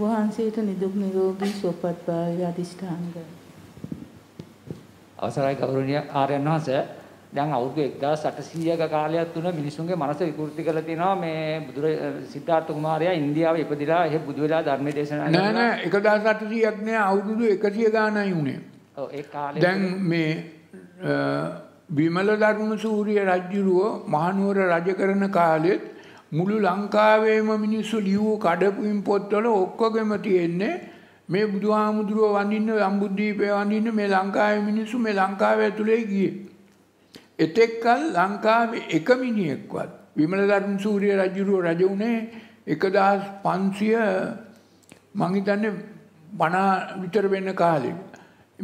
වහන්සේට නිදුක් නිරෝගී සුවපත් භාවය අධිෂ්ඨාන කරමි. අවසරයි ගෞරවනීය ආර්යයන් වහන්සේ දැන් අවුරුදු 1800ක කාලයක් තුන මිනිසුන්ගේ මනස විකෘති කරලා තිනවා මේ බුදු සිද්ධාර්ථ කුමාරයා ඉන්දියාවේ ඉපදිලා එහෙ බුදු වෙලා ධර්ම දේශනා නෑ නෑ 1800ක් නෑ අවුරුදු 100 ගානයි උනේ. ඔව් ඒ කාලේ දැන් මේ විමල දරුණු සූර්ය රජුව මහනුවර රජ කරන කාලෙත් මුළු ලංකාවේම මිනිස්සු ලියූ කඩපුින් පොත්වල ඔක්කොගෙම තියෙන්නේ මේ බුදුහාමුදුරුව වඳින්න අම්බුද්ධීපය වඳින්න මේ ලංකාවේ මිනිස්සු මේ ලංකාව ඇතුලේ ගියේ. එතෙක්කල් ලංකාවේ එක මිනිහෙක්වත් විමල ධර්ම සූරිය රජුරුව රජ වුණේ 1500 මං හිතන්නේ 50 විතර වෙන කාලේ.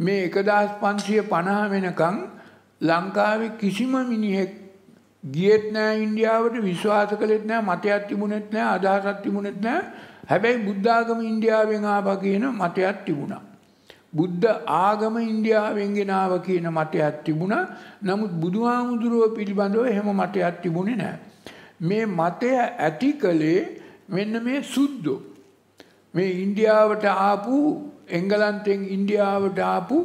මේ 1550 වෙනකන් ලංකාවේ කිසිම මිනිහෙක් ගියෙත් නෑ ඉන්දියාවට විශ්වාස කළෙත් නෑ මතයක් තිබුණෙත් නෑ අදහසක් තිබුණෙත් නෑ හැබැයි බුද්ධ ආගම ඉන්දියාවෙන් ආවා කියන මතයක් තිබුණා බුද්ධ ආගම ඉන්දියාවෙන් ගෙනාව කියන මතයක් තිබුණා නමුත් බුදුහාමුදුරුව පිළිබඳව එහෙම මතයක් තිබුණේ නෑ මේ මතය ඇති කළේ මෙන්න මේ සුද්දෝ මේ ඉන්දියාවට ආපු එංගලන්තෙන් ඉන්දියාවට ආපු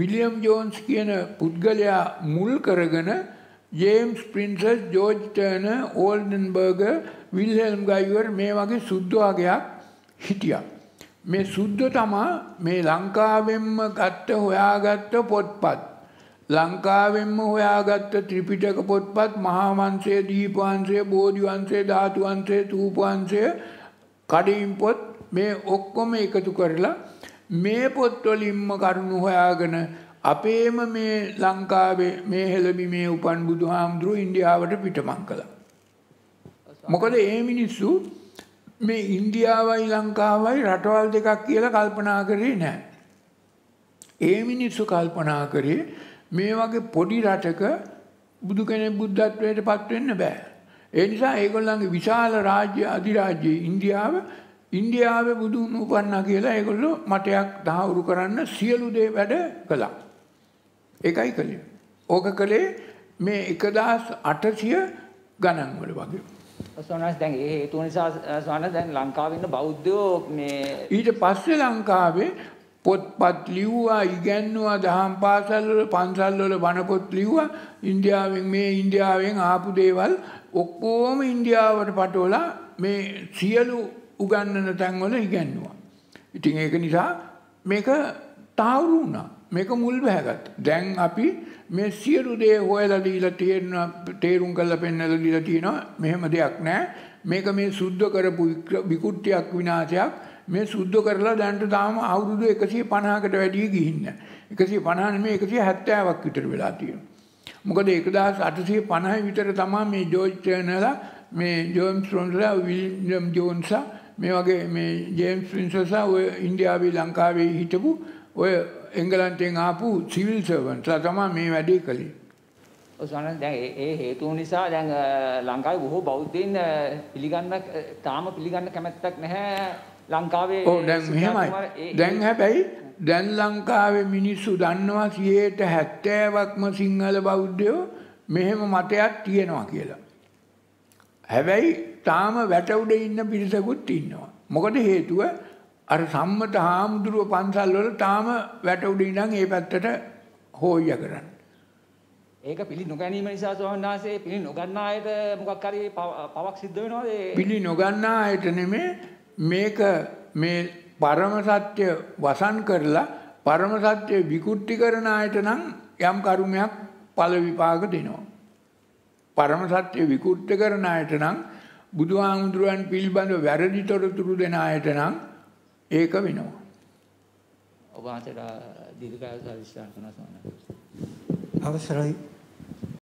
බිලියම් ජෝන්ස් කියන පුද්ගලයා මුල් කරගෙන ජේම්ස් පින්සස් ජෝජ් ටර්න ඕල්ඩන්බර්ග විල්හෙල්ම් ගයිවර් මේ වගේ සුද්දවාගයක් හිටිය. මේ සුද්ද තමා මේ ලංකාවෙන්ම ගත්ත හොයාගත්ත පොත්පත්. ලංකාවෙන්ම හොයාගත්ත ත්‍රිපිටක පොත්පත් මහාවන්සේ දීපවන්සේ බෝධිවන්සේ ධාතුවන්සේ තූපවන්සේ කඩීම් පොත් මේ ඔක්කොම එකතු කරලා මේ පොත්වලින්ම කරුණු හොයාගෙන අපේම මේ ලංකාවේ මේ හෙළබි මේ උපන් බුදු හාමුදුරුව ඉන්දියාවට පිටමං කළ. මොකද ඒ මිනිස්සු මේ ඉන්දියාවයි ලංකාවයි රටවල් දෙකක් කියලා කල්පනා කරේ නෑ. ඒ මිනිස්සු කල්පනා කරේ මේ වගේ පොඩි රටක බුදු කෙනෙ බුද්ධත්වයට පත්වෙන්න බෑ. ඒ නිසා ඒගොල්ලන්ගේ විශාල රාජ්‍ය අධිරාජ්‍යයේ ඉන්දියාව ඉන්දියාවේ බුදුන් උපන්නා කියලා ඒගොල්ලෝ මටයක් දහවුරු කරන්න සියලු දේ වැඩ කළා. ඒකයි කළේ. ඕක කළේ මේ එකදස් අටසිය ගණන්වල වගේ. ස්වාමීන් දැන් ඒ හේතුව නිසා ස්වාමීන් දැන් ලංකාවේ ඉන්න බෞද්ධයෝ මේ ඊට පස්සේ ලංකාවේ පොත්පත් ලිව්වා ඉගැන්නුවා දහම් පාසල් වල පන්සල් වල බණ පොත් ලිව්වා ඉන්දියාවෙන් මේ ඉන්දියාවෙන් ආපු දේවල් ඔක්කොම ඉන්දියාවට පටවලා මේ සියලු උගන්නන තැන්වල ඉගැන්නුවා. ඉතින් ඒක නිසා මේක තාවුරු වුණා. මේක මුල් බැහැගත්. දැන් අපි මේ සියලු දේ හොයලා දීලා තියෙන තේරුම් කරලා පෙන්වලා දීලා තියෙනවා. මෙහෙම දෙයක් නෑ. මේක මේ සුද්ධ කරපු විකෘතියක් විනාශයක්. මේ සුද්ධ කරලා දැන්ට තාම අවුරුදු 150කට වැඩි ගිහින් නෑ. 150 නෙමෙයි 170ක් විතර වෙලා තියෙනවා. මොකද 1850 විතර තමයි මේ ජෝර්ජ් ටර්නර්ලා මේ ජෝම්ස් රොන්ඩ්ලා විලියම් ජෝන්ස්ලා මේ වගේ මේ ජේම්ස් වින්සර්ස්ලා ඔය ඉන්දියාවේ ලංකාවේ හිටපු ඔය එංගලන්තයෙන් ආපු සිවිල් සර්වන්ට්ලා තමයි මේ වැඩේ කළේ. ඔසන දැන් ඒ හේතුව නිසා දැන් ලංකාවේ බොහෝ බෞද්ධයින් පිළිගන්න තාම පිළිගන්න කැමැත්තක් නැහැ ලංකාවේ. ඔව් දැන් මෙහෙමයි. දැන් හැබැයි දැන් ලංකාවේ මිනිස්සු දන්නවා 70%ක්ම සිංහල බෞද්ධයෝ මෙහෙම මතයක් තියෙනවා කියලා. හැබැයි තාම වැට ඉන්න පිරිසකුත් ඉන්නවා. මොකද හේතුව අර සම්මත හාමුදුරුව පන්සල් වල තාම වැට උඩ ඉඳන් ඒ පැත්තට හොයිය කරන්නේ. ඒක පිළි නොගැනීම නිසා ස්වාමීන් වහන්සේ පිළි නොගන්න අයට මොකක් හරි පවක් සිද්ධ වෙනවද? පිළි නොගන්න අයට නෙමෙයි මේක මේ පරම සත්‍ය වසන් කරලා පරම සත්‍ය විකෘති කරන අයට නම් යම් කර්මයක් ඵල විපාක දෙනවා. පරම සත්‍ය විකෘති කරන අයට නම් බුදුහාමුදුරුවන් පිළිබඳ වැරදි තොරතුරු දෙන අයට නම් ඒක වෙනවා. ඔබ අතට දීර්ඝායුෂ අධිෂ්ඨාන කරනවා. අවසරයි